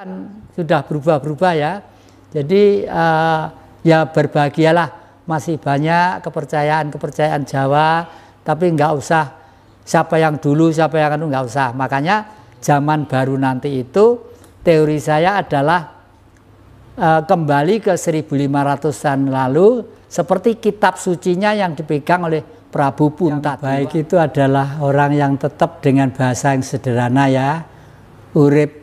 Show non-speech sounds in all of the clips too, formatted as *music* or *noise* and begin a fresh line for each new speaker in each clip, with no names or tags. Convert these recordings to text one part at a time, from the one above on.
kan sudah berubah-berubah ya. Jadi uh, ya berbahagialah masih banyak kepercayaan-kepercayaan Jawa, tapi nggak usah siapa yang dulu, siapa yang anu nggak usah. Makanya zaman baru nanti itu teori saya adalah uh, kembali ke 1500-an lalu seperti kitab sucinya yang dipegang oleh Prabu pun tak baik itu adalah orang yang tetap dengan bahasa yang sederhana ya, urip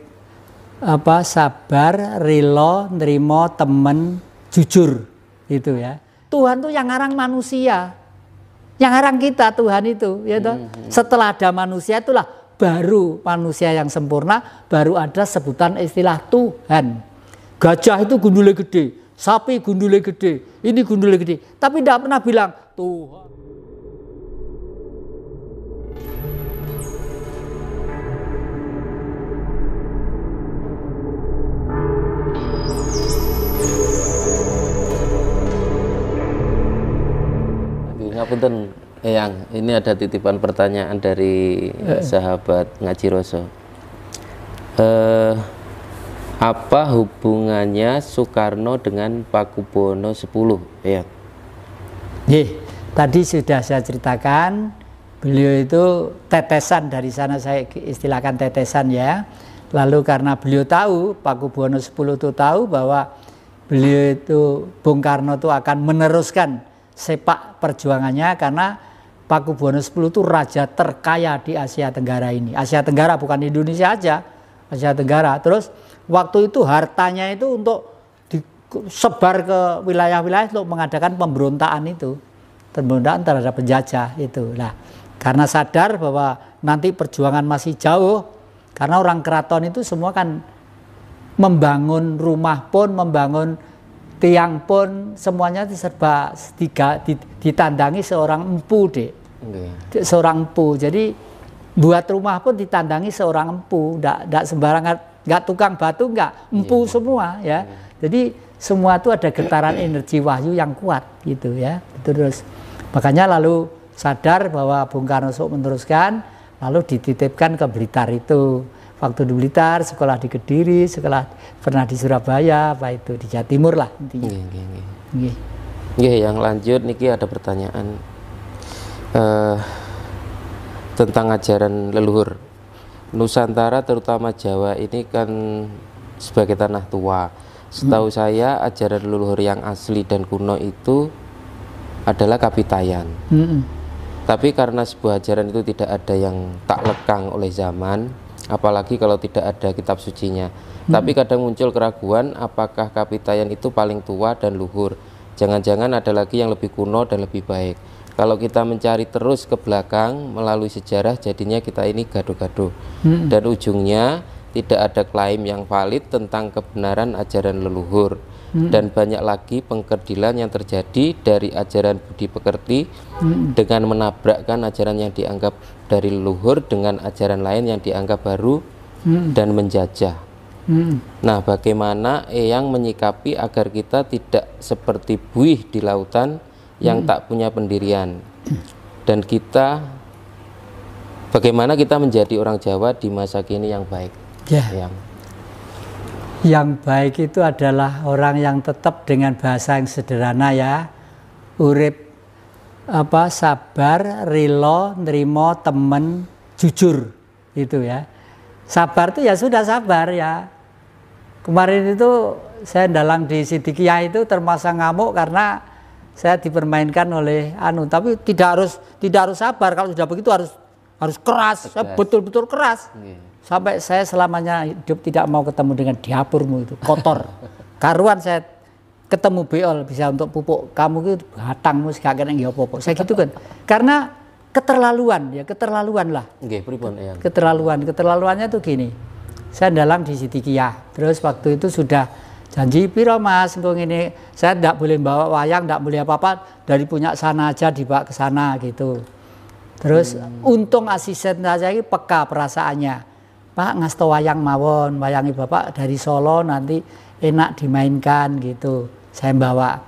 apa sabar, rilo, nerimo, temen, jujur itu ya. Tuhan tuh yang ngarang manusia. Yang ngarang kita Tuhan itu ya Hmm. Setelah ada manusia itulah baru manusia yang sempurna, baru ada sebutan istilah Tuhan. Gajah itu gundule gede, sapi gundule gede, ini gundule gede. Tapi tidak pernah bilang Tuhan
Pak Punten, yang ini ada titipan pertanyaan dari eh. sahabat Ngaji Roso. Eh, apa hubungannya Soekarno dengan Pakubono 10? Ya.
Ye, tadi sudah saya ceritakan beliau itu tetesan dari sana saya istilahkan tetesan ya. Lalu karena beliau tahu Pakubono 10 itu tahu bahwa beliau itu Bung Karno itu akan meneruskan sepak perjuangannya karena Paku Buwono X itu raja terkaya di Asia Tenggara ini. Asia Tenggara bukan Indonesia aja, Asia Tenggara. Terus waktu itu hartanya itu untuk disebar ke wilayah-wilayah untuk mengadakan pemberontakan itu, pemberontakan terhadap penjajah itu. Nah, karena sadar bahwa nanti perjuangan masih jauh, karena orang keraton itu semua kan membangun rumah pun membangun tiang pun semuanya diserba tiga ditandangi seorang empu dek okay. seorang empu jadi buat rumah pun ditandangi seorang empu tidak sembarangan nggak tukang batu nggak empu yeah. Iya. semua ya yeah. jadi semua itu ada getaran energi wahyu yang kuat gitu ya itu terus makanya lalu sadar bahwa Bung Karno meneruskan lalu dititipkan ke Blitar itu waktu di Blitar, sekolah di Kediri, sekolah pernah di Surabaya, apa itu di Jawa Timur lah intinya.
Gih, yang lanjut niki ada pertanyaan uh, tentang ajaran leluhur. Nusantara terutama Jawa ini kan sebagai tanah tua. Setahu hmm. saya ajaran leluhur yang asli dan kuno itu adalah kapitayan. Hmm. Tapi karena sebuah ajaran itu tidak ada yang tak lekang oleh zaman, apalagi kalau tidak ada kitab sucinya. Hmm. Tapi kadang muncul keraguan apakah Kapitayan itu paling tua dan luhur. Jangan-jangan ada lagi yang lebih kuno dan lebih baik. Kalau kita mencari terus ke belakang melalui sejarah jadinya kita ini gaduh-gaduh. Hmm. Dan ujungnya tidak ada klaim yang valid tentang kebenaran ajaran leluhur. Hmm. Dan banyak lagi pengkerdilan yang terjadi dari ajaran budi pekerti hmm. dengan menabrakkan ajaran yang dianggap dari leluhur dengan ajaran lain yang dianggap baru hmm. dan menjajah. Hmm. Nah, bagaimana Eyang menyikapi agar kita tidak seperti buih di lautan yang hmm. tak punya pendirian dan kita bagaimana kita menjadi orang Jawa di masa kini yang baik? Ya. Yang
yang baik itu adalah orang yang tetap dengan bahasa yang sederhana ya, urip apa sabar, rilo, nerimo, temen, jujur itu ya. Sabar itu ya sudah sabar ya. Kemarin itu saya dalang di Sidikia itu termasuk ngamuk karena saya dipermainkan oleh anu tapi tidak harus tidak harus sabar kalau sudah begitu harus harus keras, betul-betul keras. Iya. Sampai saya selamanya hidup tidak mau ketemu dengan diapurmu itu kotor. *laughs* Karuan saya ketemu beol bisa untuk pupuk kamu itu batangmu sekalian yang apa saya gitu kan karena keterlaluan ya keterlaluan lah okay, pripun, ya. keterlaluan keterlaluannya tuh gini saya dalam di kia terus waktu itu sudah janji piro mas ini saya tidak boleh bawa wayang tidak boleh apa apa dari punya sana aja dibawa ke sana gitu terus hmm. untung asisten saya ini peka perasaannya pak ngasto wayang mawon wayangi bapak dari Solo nanti enak dimainkan gitu saya bawa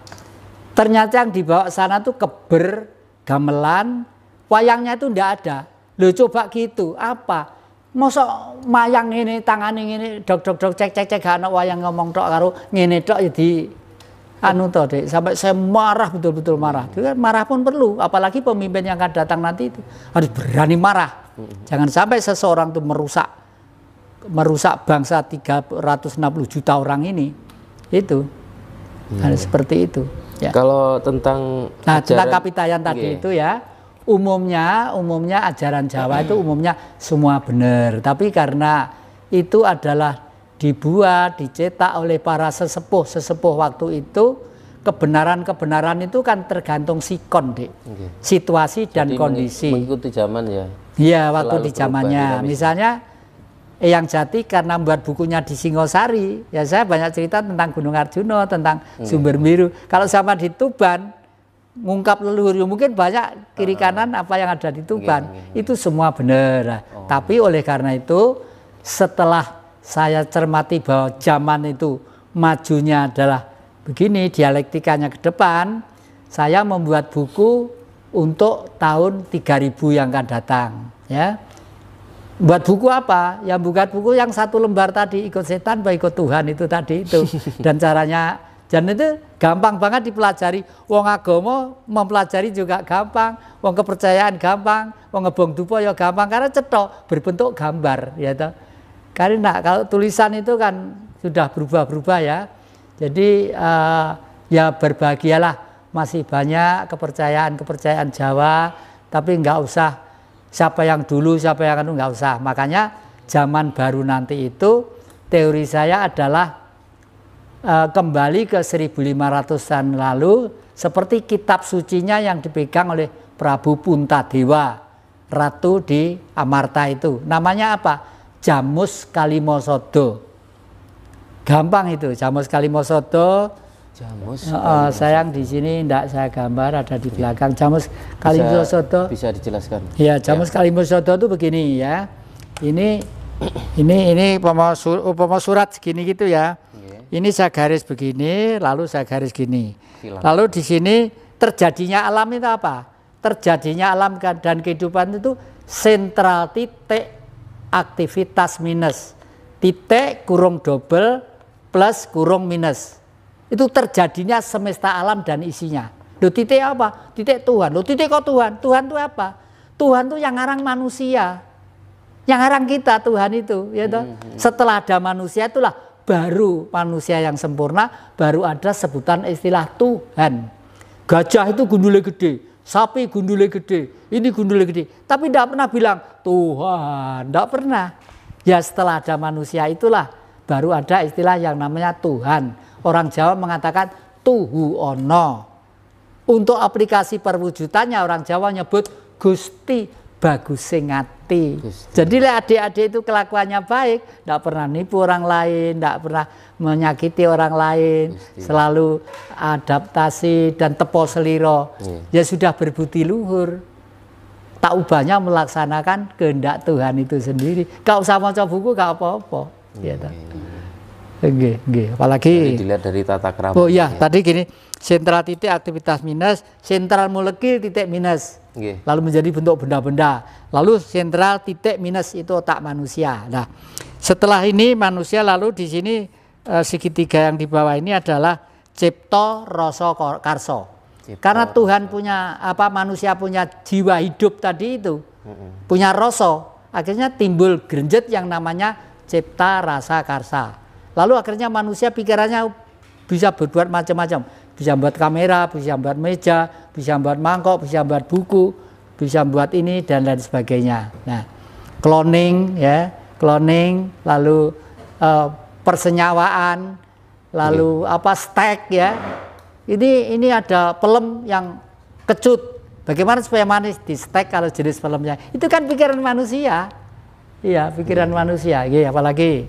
ternyata yang dibawa sana tuh keber gamelan wayangnya itu ndak ada Lu coba gitu apa Masa mayang ini tangan ini dok dok dok cek cek cek gak ada wayang ngomong tok karo ngene tok jadi ya anu to dek sampai saya marah betul-betul marah itu kan marah pun perlu apalagi pemimpin yang akan datang nanti itu harus berani marah jangan sampai seseorang itu merusak merusak bangsa 360 juta orang ini itu hmm. hal iya. seperti itu. Ya. Kalau tentang nah, ajaran, tentang kapitayan tadi okay. Iya. itu ya umumnya umumnya ajaran Jawa hmm. itu umumnya semua benar, tapi karena itu adalah dibuat, dicetak oleh para sesepuh sesepuh waktu itu kebenaran-kebenaran itu kan tergantung sikon, Dik. Okay. Situasi dan kondisi.
Mengikuti zaman ya. Iya, waktu di zamannya.
Misalnya Eyang Jati karena membuat bukunya di Singosari, ya saya banyak cerita tentang Gunung Arjuna, tentang hmm. Sumber Biru. Kalau sama di Tuban, ngungkap leluhur ya mungkin banyak kiri ah. kanan apa yang ada di Tuban. Itu semua benar. Nah, oh. Tapi oleh karena itu setelah saya cermati bahwa zaman itu majunya adalah begini dialektikanya ke depan, saya membuat buku untuk tahun 3000 yang akan datang, ya buat buku apa? Ya buat buku yang satu lembar tadi ikut setan, baik ikut Tuhan itu tadi itu. *laughs* Dan caranya dan itu gampang banget dipelajari. Wong agomo mempelajari juga gampang, wong kepercayaan gampang, wong ngebong dupa ya gampang karena cetok berbentuk gambar ya toh. Karena kalau tulisan itu kan sudah berubah-berubah ya. Jadi uh, ya berbahagialah masih banyak kepercayaan-kepercayaan Jawa tapi nggak usah siapa yang dulu, siapa yang anu nggak usah. Makanya zaman baru nanti itu teori saya adalah e, kembali ke 1500-an lalu seperti kitab sucinya yang dipegang oleh Prabu Dewa, ratu di Amarta itu. Namanya apa? Jamus Kalimosodo. Gampang itu, Jamus Kalimosodo Jamus. Oh, sayang di sini tidak saya gambar ada di iya. belakang jamus kalimbo
soto. Bisa dijelaskan? Ya, jamus ya.
soto itu begini ya. Ini ini ini umpama surat segini gitu ya. Iya. Ini saya garis begini, lalu saya garis gini. Lalu di sini terjadinya alam itu apa? Terjadinya alam dan kehidupan itu sentral titik aktivitas minus. Titik kurung double plus kurung minus itu terjadinya semesta alam dan isinya. lo titik apa? Titik Tuhan. lo titik kok Tuhan? Tuhan itu apa? Tuhan itu yang ngarang manusia. Yang ngarang kita Tuhan itu. Ya mm Setelah ada manusia itulah baru manusia yang sempurna. Baru ada sebutan istilah Tuhan. Gajah itu gundule gede. Sapi gundule gede. Ini gundule gede. Tapi tidak pernah bilang Tuhan. Tidak pernah. Ya setelah ada manusia itulah baru ada istilah yang namanya Tuhan. Orang Jawa mengatakan Tuhu Ono. Untuk aplikasi perwujudannya orang Jawa nyebut Gusti bagus singati. Gusti. Jadi adik-adik itu kelakuannya baik, tidak pernah nipu orang lain, tidak pernah menyakiti orang lain, Gusti. selalu adaptasi dan tepo seliro. Iya. Ya sudah berbudi luhur. Tak ubahnya melaksanakan kehendak Tuhan itu sendiri. Kau sama coba buku, kau apa-apa.
Gitu. Nggih, nggih. Apalagi Jadi dilihat dari tata kerama. Oh
iya, ya. tadi gini, sentral titik aktivitas minus, sentral molekul titik minus. Nggih. Lalu menjadi bentuk benda-benda. Lalu sentral titik minus itu otak manusia. Nah, setelah ini manusia lalu di sini eh, segitiga yang di bawah ini adalah cipto rasa karso. Cipto, Karena Tuhan rosa. punya apa manusia punya jiwa hidup tadi itu. Mm -hmm. Punya rasa, akhirnya timbul grenjet yang namanya cipta rasa karsa Lalu akhirnya manusia pikirannya bisa berbuat macam-macam. Bisa buat kamera, bisa buat meja, bisa buat mangkok, bisa buat buku, bisa buat ini dan lain sebagainya. Nah, cloning ya, cloning, lalu uh, persenyawaan, lalu iya. apa stek, ya. Ini ini ada pelem yang kecut. Bagaimana supaya manis di stek kalau jenis pelemnya? Itu kan pikiran manusia. Iya, pikiran iya. manusia. Iya, apalagi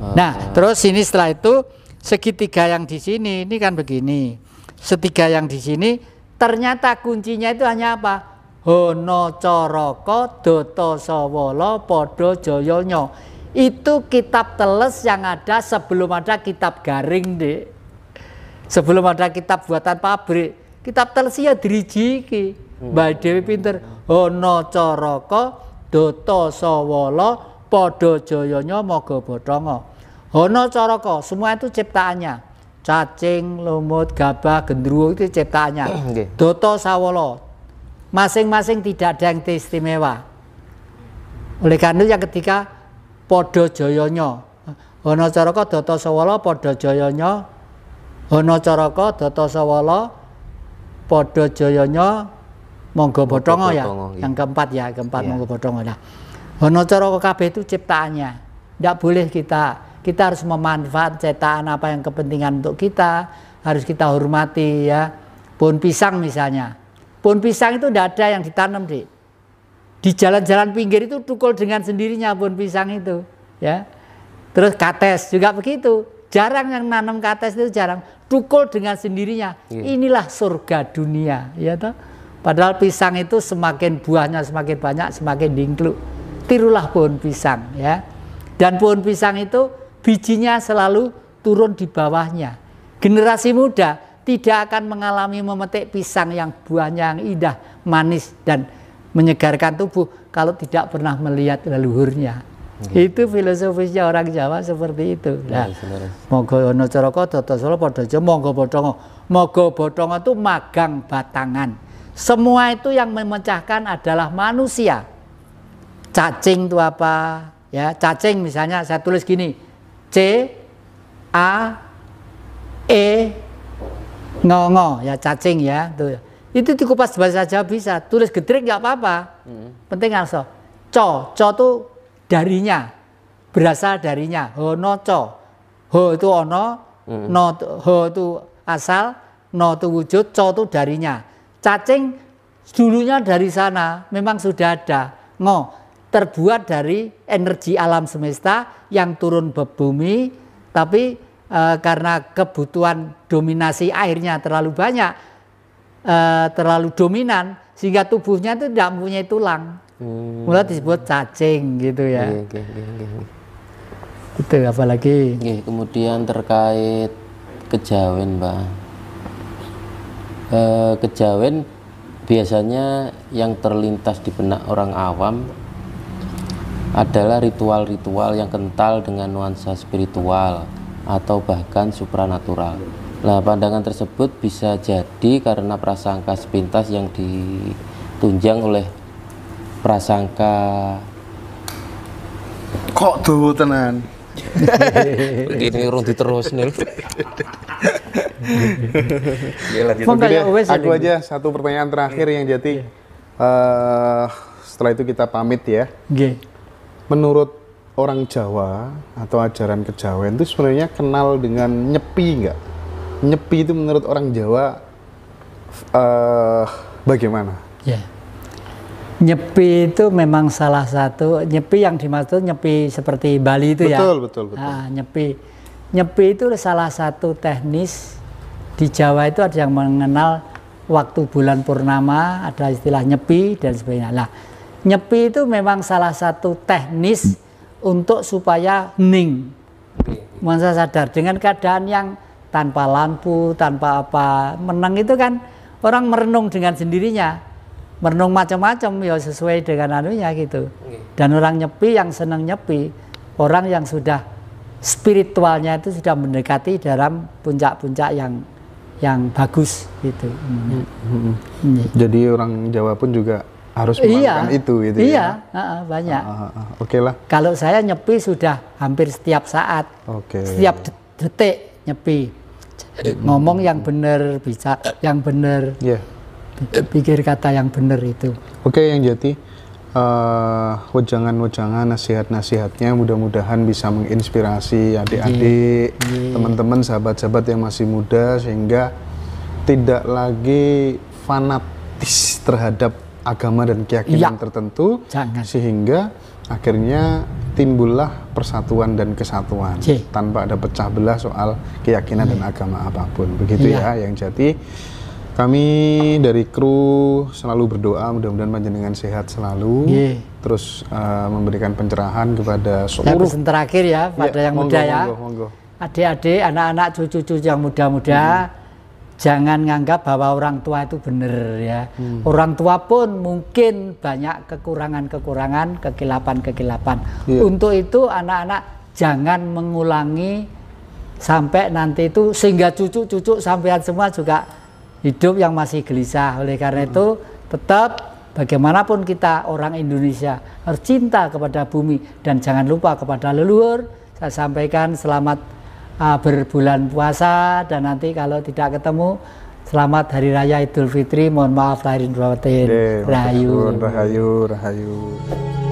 Nah, terus ini setelah itu segitiga yang di sini ini kan begini. Setiga yang di sini ternyata kuncinya itu hanya apa? Hono coroko doto sawolo podo joyonyo. Itu kitab teles yang ada sebelum ada kitab garing deh. Sebelum ada kitab buatan pabrik, kitab teles ya dirijiki. Hmm. Mbak Dewi pinter. Hono coroko doto sawolo Podo jayanya moga bodongo, hono coroko. semua itu ciptaannya. Cacing, lumut, gabah, gendruwo itu ciptaannya. *clears throat* Doto sawolo Masing-masing tidak ada yang istimewa. Oleh karena itu yang ketiga Podo jayanya. hono coroko doto sawala Podo jayanya. hono coroko doto sawala Podo jayanya monggo bodongo ya. ya. Yang keempat ya, keempat yeah. monggo bodongo ya. Honocoro kabeh itu ciptaannya. Tidak boleh kita kita harus memanfaat cetakan apa yang kepentingan untuk kita, harus kita hormati ya. Pohon pisang misalnya. Pohon pisang itu tidak ada yang ditanam, Dik. Di jalan-jalan pinggir itu tukul dengan sendirinya pohon pisang itu, ya. Terus kates juga begitu. Jarang yang nanam kates itu jarang. Tukul dengan sendirinya. Iya. Inilah surga dunia, ya toh. Padahal pisang itu semakin buahnya semakin banyak, semakin dingkluk tirulah pohon pisang ya. Dan pohon pisang itu bijinya selalu turun di bawahnya. Generasi muda tidak akan mengalami memetik pisang yang buahnya yang indah, manis dan menyegarkan tubuh kalau tidak pernah melihat leluhurnya. Hmm. Itu filosofisnya orang Jawa seperti itu. Nah, monggo ana cara tata sala padha monggo botongo. Monggo botongo itu magang batangan. Semua itu yang memecahkan adalah manusia cacing itu apa ya cacing misalnya saya tulis gini C A E ngongo ya cacing ya itu itu pas bahasa saja bisa tulis gedrik nggak apa-apa hmm. penting so co co tuh darinya berasal darinya ho no co ho itu ono hmm. no ho itu asal no itu wujud co itu darinya cacing dulunya dari sana memang sudah ada ngo terbuat dari energi alam semesta yang turun ke bumi, tapi e, karena kebutuhan dominasi airnya terlalu banyak, e, terlalu dominan, sehingga tubuhnya itu tidak mempunyai tulang. Hmm. Mulai disebut cacing gitu ya. Okay, okay, okay.
Itu apalagi. Okay, kemudian terkait kejawen, Pak. E, eh, kejawen biasanya yang terlintas di benak orang awam adalah ritual-ritual yang kental dengan nuansa spiritual atau bahkan supranatural. Nah, pandangan tersebut bisa jadi karena prasangka sepintas yang ditunjang oleh prasangka kok
tuh tenan. Begini urung terus nih.
Iya, ya, ya, aku ya. aja
satu pertanyaan terakhir yang jadi uh, setelah itu kita pamit ya. Gye menurut orang Jawa atau ajaran kejawen itu sebenarnya kenal dengan nyepi nggak? Nyepi itu menurut orang Jawa uh, bagaimana? Ya.
Nyepi itu memang salah satu nyepi yang dimaksud nyepi seperti Bali itu betul, ya. Betul betul betul. Nah, nyepi nyepi itu salah satu teknis di Jawa itu ada yang mengenal waktu bulan purnama, ada istilah nyepi dan sebagainya. Nah, Nyepi itu memang salah satu teknis untuk supaya hening. Masa sadar dengan keadaan yang tanpa lampu, tanpa apa. Menang itu kan orang merenung dengan sendirinya. Merenung macam-macam ya sesuai dengan anunya gitu. Dan orang nyepi yang senang nyepi, orang yang sudah spiritualnya itu sudah mendekati dalam puncak-puncak yang yang
bagus gitu. Hmm. Hmm. hmm, hmm. Iya. Jadi orang Jawa pun juga harus melakukan iya, itu gitu iya, ya.
Iya, uh, banyak. Uh, uh, uh,
Oke okay lah.
Kalau saya nyepi sudah hampir setiap saat.
Oke. Okay. Setiap
detik nyepi. Hmm. Ngomong yang benar, bisa yang benar. Yeah. Pikir kata yang benar itu.
Oke, okay, yang jadi uh, eh, wajangan wejangan nasihat-nasihatnya mudah-mudahan bisa menginspirasi adik-adik, iya. Iya. teman-teman, sahabat-sahabat yang masih muda sehingga tidak lagi fanatis terhadap agama dan keyakinan ya. tertentu Jangan. sehingga akhirnya timbullah persatuan dan kesatuan Cik. tanpa ada pecah belah soal keyakinan dan ya. agama apapun begitu ya, ya yang jadi kami dari kru selalu berdoa mudah-mudahan panjenengan sehat selalu terus uh, memberikan pencerahan kepada seluruh ya,
terakhir ya pada ya, yang monggo, muda ya adik-adik anak-anak cucu-cucu yang muda-muda -hmm jangan nganggap bahwa orang tua itu benar ya. Hmm. Orang tua pun mungkin banyak kekurangan-kekurangan, kekilapan-kekilapan. Yeah. Untuk itu anak-anak jangan mengulangi sampai nanti itu sehingga cucu-cucu sampean semua juga hidup yang masih gelisah. Oleh karena hmm. itu tetap bagaimanapun kita orang Indonesia harus cinta kepada bumi dan jangan lupa kepada leluhur. Saya sampaikan selamat uh, berbulan puasa dan nanti kalau tidak ketemu selamat hari raya Idul Fitri mohon maaf lahir dan batin rahayu rahayu
rahayu, rahayu.